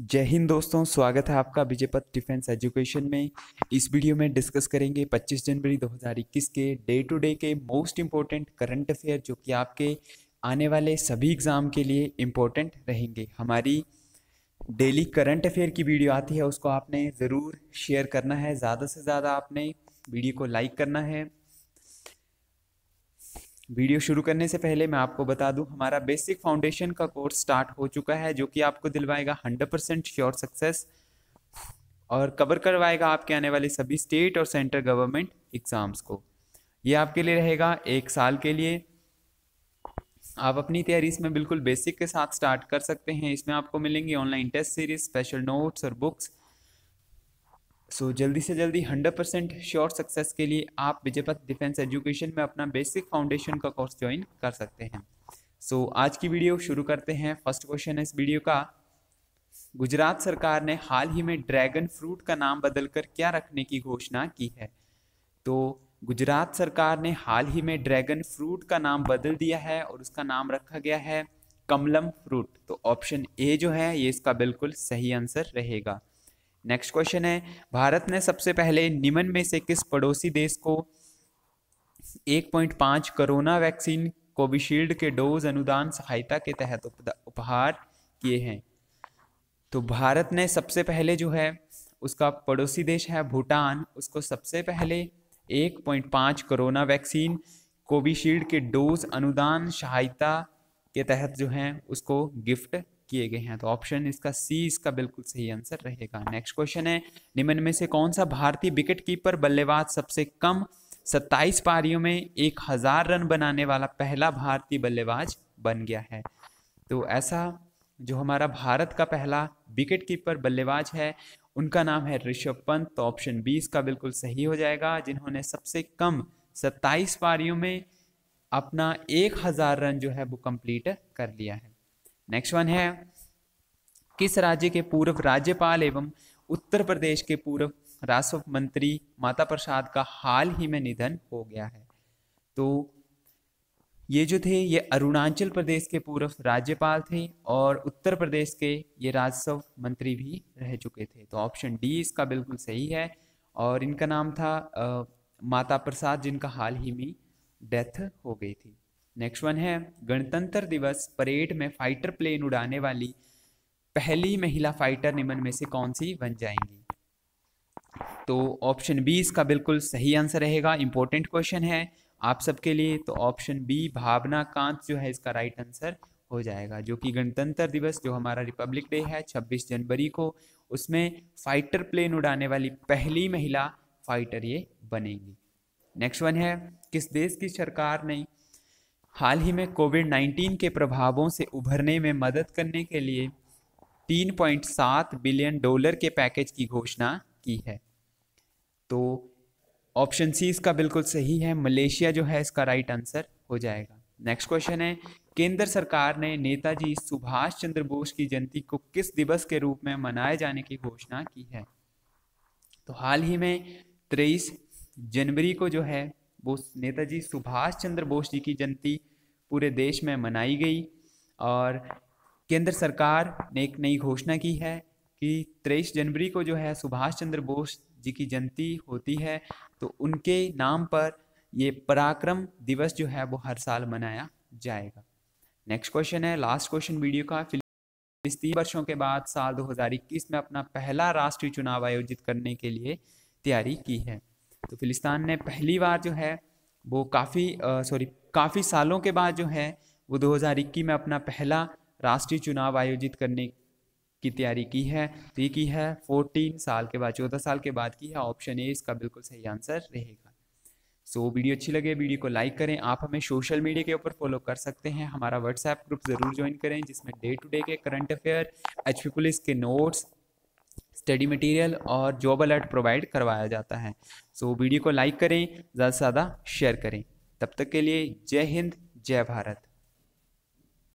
जय हिंद दोस्तों स्वागत है आपका विजयपथ डिफेंस एजुकेशन में इस वीडियो में डिस्कस करेंगे 25 जनवरी 2021 के डे टू डे के मोस्ट इम्पोर्टेंट करंट अफेयर जो कि आपके आने वाले सभी एग्ज़ाम के लिए इम्पोर्टेंट रहेंगे हमारी डेली करंट अफेयर की वीडियो आती है उसको आपने ज़रूर शेयर करना है ज़्यादा से ज़्यादा आपने वीडियो को लाइक करना है वीडियो शुरू करने से पहले मैं आपको बता दूं हमारा बेसिक फाउंडेशन का कोर्स स्टार्ट हो चुका है जो कि आपको दिलवाएगा हंड्रेड परसेंट श्योर सक्सेस और कवर करवाएगा आपके आने वाले सभी स्टेट और सेंट्रल गवर्नमेंट एग्ज़ाम्स को ये आपके लिए रहेगा एक साल के लिए आप अपनी तैयारी इसमें बिल्कुल बेसिक के साथ स्टार्ट कर सकते हैं इसमें आपको मिलेंगी online test series special notes और बुक्स सो so, जल्दी से जल्दी 100 परसेंट श्योर सक्सेस के लिए आप विजयपथ डिफेंस एजुकेशन में अपना बेसिक फाउंडेशन का कोर्स ज्वाइन कर सकते हैं सो so, आज की वीडियो शुरू करते हैं फर्स्ट क्वेश्चन है इस वीडियो का गुजरात सरकार ने हाल ही में ड्रैगन फ्रूट का नाम बदलकर क्या रखने की घोषणा की है तो गुजरात सरकार ने हाल ही में ड्रैगन फ्रूट का नाम बदल दिया है और उसका नाम रखा गया है कमलम फ्रूट तो ऑप्शन ए जो है ये इसका बिल्कुल सही आंसर रहेगा नेक्स्ट क्वेश्चन है भारत ने सबसे पहले निम्न में से किस पड़ोसी देश को 1.5 कोरोना वैक्सीन कोविशील्ड के डोज अनुदान सहायता के तहत उपहार किए हैं तो भारत ने सबसे पहले जो है उसका पड़ोसी देश है भूटान उसको सबसे पहले 1.5 कोरोना वैक्सीन कोविशील्ड के डोज अनुदान सहायता के तहत जो है उसको गिफ्ट किए गए हैं तो ऑप्शन इसका सी इसका बिल्कुल सही आंसर रहेगा नेक्स्ट क्वेश्चन है निम्न में से कौन सा भारतीय विकेट कीपर बल्लेबाज सबसे कम सत्ताईस पारियों में एक हजार रन बनाने वाला पहला भारतीय बल्लेबाज बन गया है तो ऐसा जो हमारा भारत का पहला विकेट कीपर बल्लेबाज है उनका नाम है ऋषभ पंत तो ऑप्शन बी इसका बिल्कुल सही हो जाएगा जिन्होंने सबसे कम सत्ताईस पारियों में अपना एक हज़ार रन जो है वो कंप्लीट कर लिया है नेक्स्ट वन है किस राज्य के पूर्व राज्यपाल एवं उत्तर प्रदेश के पूर्व राजस्व मंत्री माता प्रसाद का हाल ही में निधन हो गया है तो ये जो थे ये अरुणाचल प्रदेश के पूर्व राज्यपाल थे और उत्तर प्रदेश के ये राजस्व मंत्री भी रह चुके थे तो ऑप्शन डी इसका बिल्कुल सही है और इनका नाम था आ, माता प्रसाद जिनका हाल ही में डेथ हो गई थी नेक्स्ट वन है गणतंत्र दिवस परेड में फाइटर प्लेन उड़ाने वाली पहली महिला फाइटर निम्न में से कौन सी बन जाएंगी तो ऑप्शन बी इसका बिल्कुल सही आंसर रहेगा इंपॉर्टेंट क्वेश्चन है आप सबके लिए तो ऑप्शन बी भावना कांत जो है इसका राइट आंसर हो जाएगा जो कि गणतंत्र दिवस जो हमारा रिपब्लिक डे है 26 जनवरी को उसमें फाइटर प्लेन उड़ाने वाली पहली महिला फाइटर ये बनेंगी नेक्स्ट वन है किस देश की सरकार ने हाल ही में कोविड 19 के प्रभावों से उभरने में मदद करने के लिए 3.7 बिलियन डॉलर के पैकेज की घोषणा की है तो ऑप्शन सी इसका बिल्कुल सही है मलेशिया जो है इसका राइट आंसर हो जाएगा नेक्स्ट क्वेश्चन है केंद्र सरकार ने नेताजी सुभाष चंद्र बोस की जयंती को किस दिवस के रूप में मनाए जाने की घोषणा की है तो हाल ही में तेईस जनवरी को जो है बोस नेताजी सुभाष चंद्र बोस जी की जयंती पूरे देश में मनाई गई और केंद्र सरकार ने एक नई घोषणा की है कि तेईस जनवरी को जो है सुभाष चंद्र बोस जी की जयंती होती है तो उनके नाम पर ये पराक्रम दिवस जो है वो हर साल मनाया जाएगा नेक्स्ट क्वेश्चन है लास्ट क्वेश्चन वीडियो का फिलिस्तीन वर्षों के बाद साल 2021 में अपना पहला राष्ट्रीय चुनाव आयोजित करने के लिए तैयारी की है तो फ़िलिस्तान ने पहली बार जो है वो काफ़ी सॉरी काफ़ी सालों के बाद जो है वो दो में अपना पहला राष्ट्रीय चुनाव आयोजित करने की तैयारी की है तो ये की है 14 साल के बाद चौदह साल के बाद की है ऑप्शन ए इसका बिल्कुल सही आंसर रहेगा सो so, वीडियो अच्छी लगे वीडियो को लाइक करें आप हमें सोशल मीडिया के ऊपर फॉलो कर सकते हैं हमारा व्हाट्सएप ग्रुप ज़रूर ज्वाइन करें जिसमें डे टू डे के करंट अफेयर एच पुलिस के नोट्स स्टडी मटेरियल और जॉब अलर्ट प्रोवाइड करवाया जाता है सो so, वीडियो को लाइक करें ज़्यादा से ज़्यादा शेयर करें तब तक के लिए जय हिंद जय भारत